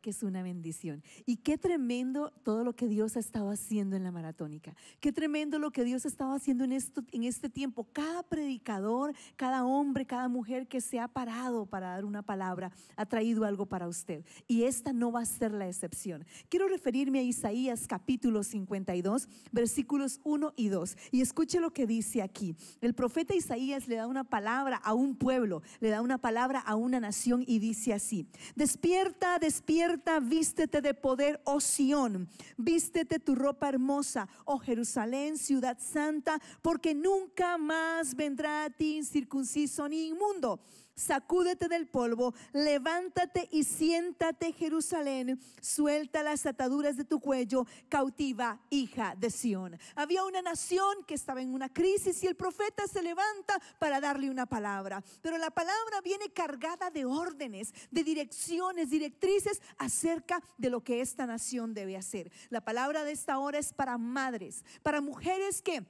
que es una bendición. Y qué tremendo todo lo que Dios ha estado haciendo en la maratónica. Qué tremendo lo que Dios ha estado haciendo en, esto, en este tiempo. Cada predicador, cada hombre, cada mujer que se ha parado para dar una palabra ha traído algo para usted. Y esta no va a ser la excepción. Quiero referirme a Isaías capítulo 52, versículos 1 y 2. Y escuche lo que dice aquí. El profeta Isaías le da una palabra a un pueblo, le da una palabra a una nación y dice así. Despierta, despierta vístete de poder, oh Sión, vístete tu ropa hermosa, oh Jerusalén, ciudad santa, porque nunca más vendrá a ti incircunciso ni inmundo sacúdete del polvo, levántate y siéntate Jerusalén, suelta las ataduras de tu cuello, cautiva hija de Sión. Había una nación que estaba en una crisis y el profeta se levanta para darle una palabra, pero la palabra viene cargada de órdenes, de direcciones, directrices acerca de lo que esta nación debe hacer. La palabra de esta hora es para madres, para mujeres que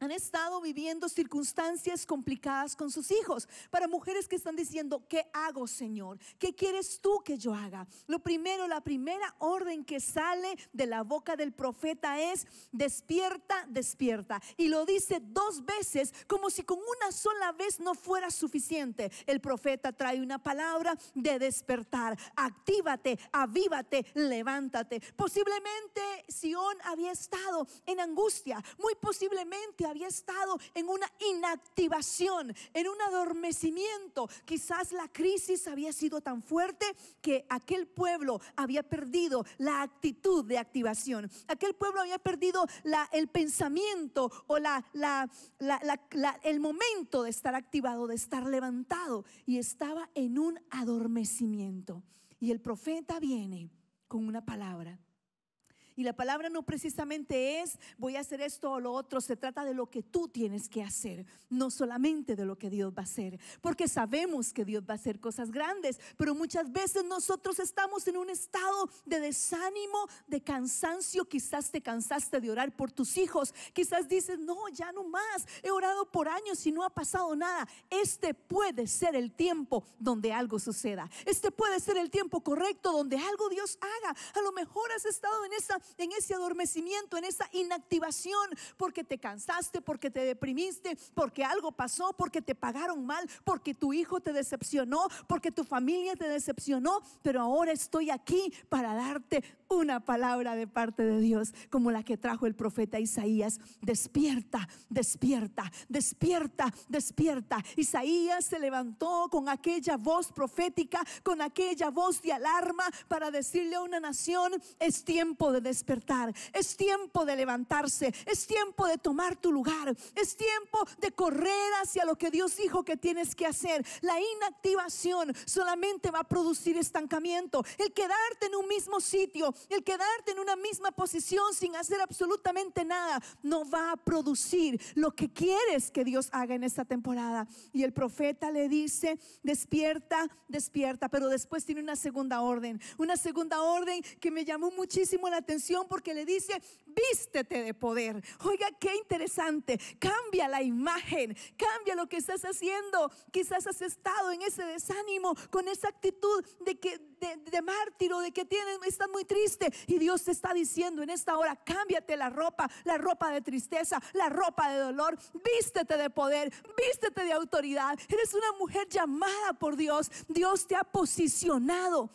han estado viviendo circunstancias complicadas con sus hijos. Para mujeres que están diciendo, ¿qué hago, Señor? ¿Qué quieres tú que yo haga? Lo primero, la primera orden que sale de la boca del profeta es, despierta, despierta. Y lo dice dos veces, como si con una sola vez no fuera suficiente. El profeta trae una palabra de despertar. Actívate, avívate, levántate. Posiblemente Sión había estado en angustia. Muy posiblemente había estado en una inactivación, en un adormecimiento. Quizás la crisis había sido tan fuerte que aquel pueblo había perdido la actitud de activación. Aquel pueblo había perdido el pensamiento o el momento de estar activado, de estar levantado y estaba en un adormecimiento. Y el profeta viene con una palabra y la palabra no precisamente es voy a hacer esto o lo otro, se trata de lo que tú tienes que hacer, no solamente de lo que Dios va a hacer, porque sabemos que Dios va a hacer cosas grandes, pero muchas veces nosotros estamos en un estado de desánimo, de cansancio, quizás te cansaste de orar por tus hijos, quizás dices, no, ya no más, he orado por años y no ha pasado nada. Este puede ser el tiempo donde algo suceda, este puede ser el tiempo correcto donde algo Dios haga. A lo mejor has estado en esa en ese adormecimiento, en esa inactivación, porque te cansaste, porque te deprimiste, porque algo pasó, porque te pagaron mal, porque tu hijo te decepcionó, porque tu familia te decepcionó, pero ahora estoy aquí para darte una palabra de parte de Dios, como la que trajo el profeta Isaías. Despierta, despierta, despierta, despierta. Isaías se levantó con aquella voz profética, con aquella voz de alarma para decirle a una nación, es tiempo de despierta despertar, es tiempo de levantarse, es tiempo de tomar tu lugar, es tiempo de correr hacia lo que Dios dijo que tienes que hacer. La inactivación solamente va a producir estancamiento. El quedarte en un mismo sitio, el quedarte en una misma posición sin hacer absolutamente nada, no va a producir lo que quieres que Dios haga en esta temporada. Y el profeta le dice, despierta, despierta, pero después tiene una segunda orden, una segunda orden que me llamó muchísimo la atención porque le dice, vístete de poder. Oiga, qué interesante. Cambia la imagen, cambia lo que estás haciendo. Quizás has estado en ese desánimo, con esa actitud de que de, de mártir o de que tienes, estás muy triste. Y Dios te está diciendo en esta hora, cámbiate la ropa, la ropa de tristeza, la ropa de dolor. Vístete de poder, vístete de autoridad. Eres una mujer llamada por Dios. Dios te ha posicionado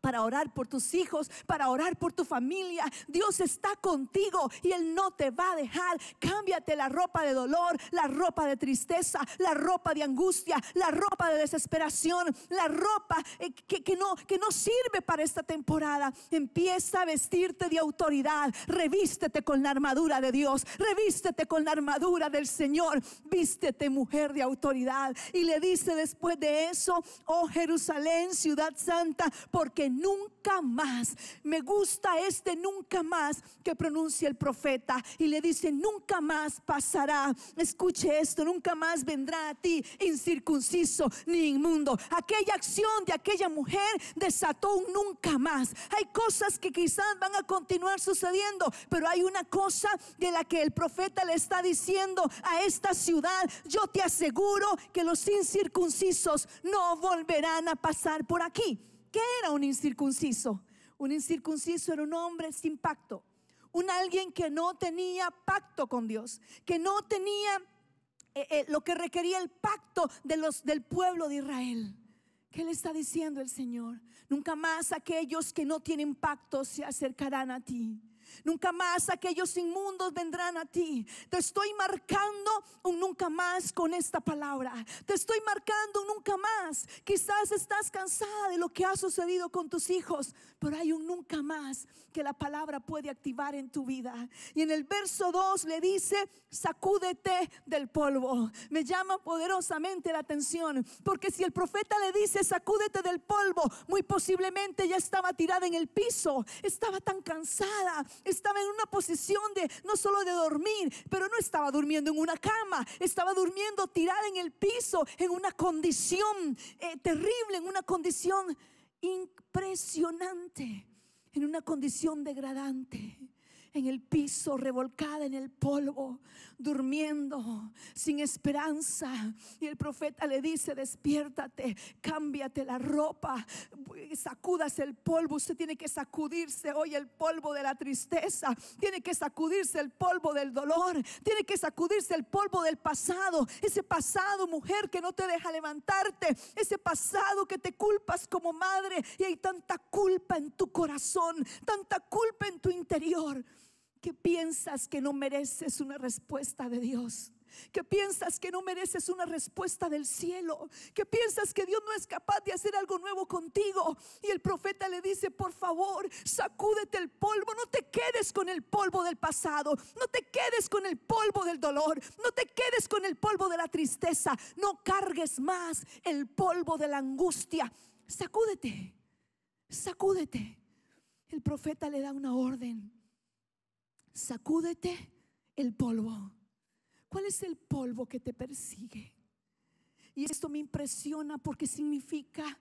para orar por tus hijos, para orar por tu familia. Dios está contigo y Él no te va a dejar. Cámbiate la ropa de dolor, la ropa de tristeza, la ropa de angustia, la ropa de desesperación, la ropa eh, que, que no, que no sirve para esta temporada. Empieza a vestirte de autoridad, revístete con la armadura de Dios, revístete con la armadura del Señor, vístete mujer de autoridad. Y le dice después de eso, oh Jerusalén, ciudad santa, porque nunca más. Me gusta este nunca más que pronuncia el profeta y le dice, nunca más pasará. Escuche esto, nunca más vendrá a ti incircunciso ni inmundo. Aquella acción de aquella mujer desató un nunca más. Hay cosas que quizás van a continuar sucediendo, pero hay una cosa de la que el profeta le está diciendo a esta ciudad, yo te aseguro que los incircuncisos no volverán a pasar por aquí. ¿Qué era un incircunciso? Un incircunciso era un hombre sin pacto, un alguien que no tenía pacto con Dios, que no tenía eh, eh, lo que requería el pacto de los, del pueblo de Israel. ¿Qué le está diciendo el Señor? Nunca más aquellos que no tienen pacto se acercarán a ti. Nunca más aquellos inmundos vendrán a ti. Te estoy marcando un nunca más con esta palabra. Te estoy marcando un nunca más. Quizás estás cansada de lo que ha sucedido con tus hijos, pero hay un nunca más que la palabra puede activar en tu vida. Y en el verso 2 le dice, sacúdete del polvo. Me llama poderosamente la atención, porque si el profeta le dice, sacúdete del polvo, muy posiblemente ya estaba tirada en el piso, estaba tan cansada estaba en una posición de no solo de dormir, pero no estaba durmiendo en una cama, estaba durmiendo tirada en el piso, en una condición eh, terrible, en una condición impresionante, en una condición degradante en el piso, revolcada en el polvo, durmiendo, sin esperanza. Y el profeta le dice, despiértate, cámbiate la ropa, sacudas el polvo, usted tiene que sacudirse hoy el polvo de la tristeza, tiene que sacudirse el polvo del dolor, tiene que sacudirse el polvo del pasado, ese pasado mujer que no te deja levantarte, ese pasado que te culpas como madre y hay tanta culpa en tu corazón, tanta culpa en tu interior que piensas que no mereces una respuesta de Dios, que piensas que no mereces una respuesta del cielo, que piensas que Dios no es capaz de hacer algo nuevo contigo. Y el profeta le dice, por favor, sacúdete el polvo, no te quedes con el polvo del pasado, no te quedes con el polvo del dolor, no te quedes con el polvo de la tristeza, no cargues más el polvo de la angustia, sacúdete, sacúdete. El profeta le da una orden sacúdete el polvo. ¿Cuál es el polvo que te persigue? Y esto me impresiona porque significa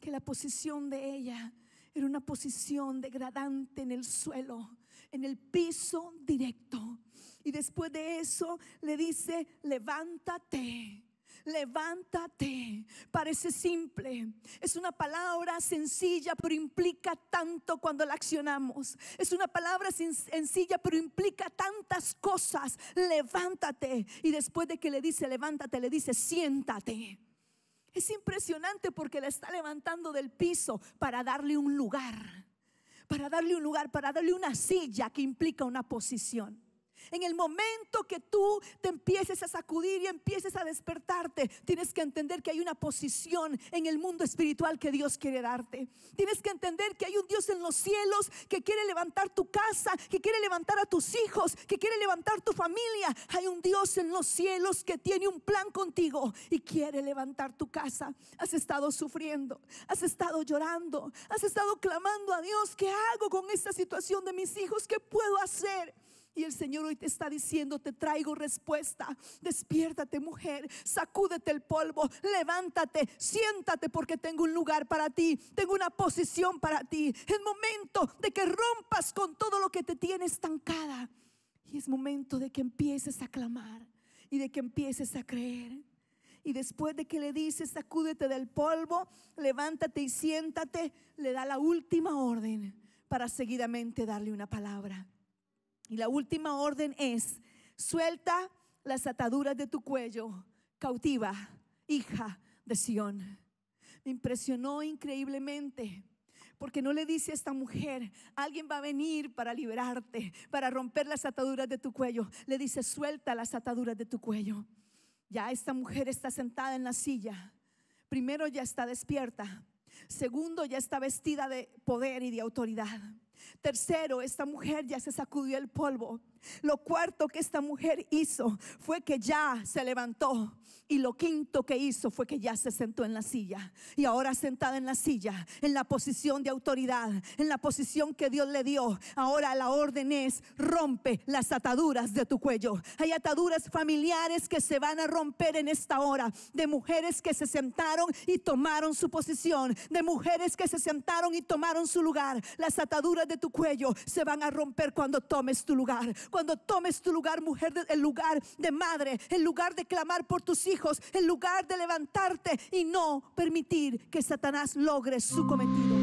que la posición de ella era una posición degradante en el suelo, en el piso directo. Y después de eso le dice, levántate levántate. Parece simple. Es una palabra sencilla, pero implica tanto cuando la accionamos. Es una palabra sencilla, pero implica tantas cosas. Levántate. Y después de que le dice levántate, le dice siéntate. Es impresionante porque la está levantando del piso para darle un lugar, para darle un lugar, para darle una silla que implica una posición. En el momento que tú te empieces a sacudir y empieces a despertarte, tienes que entender que hay una posición en el mundo espiritual que Dios quiere darte. Tienes que entender que hay un Dios en los cielos que quiere levantar tu casa, que quiere levantar a tus hijos, que quiere levantar tu familia. Hay un Dios en los cielos que tiene un plan contigo y quiere levantar tu casa. Has estado sufriendo, has estado llorando, has estado clamando a Dios, ¿qué hago con esta situación de mis hijos? ¿Qué puedo hacer? Y el Señor hoy te está diciendo, te traigo respuesta. Despiértate mujer, sacúdete el polvo, levántate, siéntate porque tengo un lugar para ti, tengo una posición para ti. Es momento de que rompas con todo lo que te tiene estancada. Y es momento de que empieces a clamar y de que empieces a creer. Y después de que le dices, sacúdete del polvo, levántate y siéntate, le da la última orden para seguidamente darle una palabra. Y la última orden es, suelta las ataduras de tu cuello, cautiva, hija de Sión. Me impresionó increíblemente. Porque no le dice a esta mujer, alguien va a venir para liberarte, para romper las ataduras de tu cuello. Le dice, suelta las ataduras de tu cuello. Ya esta mujer está sentada en la silla. Primero ya está despierta. Segundo, ya está vestida de poder y de autoridad. Tercero, esta mujer ya se sacudió el polvo. Lo cuarto que esta mujer hizo fue que ya se levantó. Y lo quinto que hizo fue que ya se sentó en la silla. Y ahora sentada en la silla, en la posición de autoridad, en la posición que Dios le dio, ahora la orden es rompe las ataduras de tu cuello. Hay ataduras familiares que se van a romper en esta hora. De mujeres que se sentaron y tomaron su posición. De mujeres que se sentaron y tomaron su lugar. Las ataduras de tu cuello se van a romper cuando tomes tu lugar cuando tomes tu lugar, mujer, el lugar de madre, el lugar de clamar por tus hijos, el lugar de levantarte y no permitir que Satanás logre su cometido.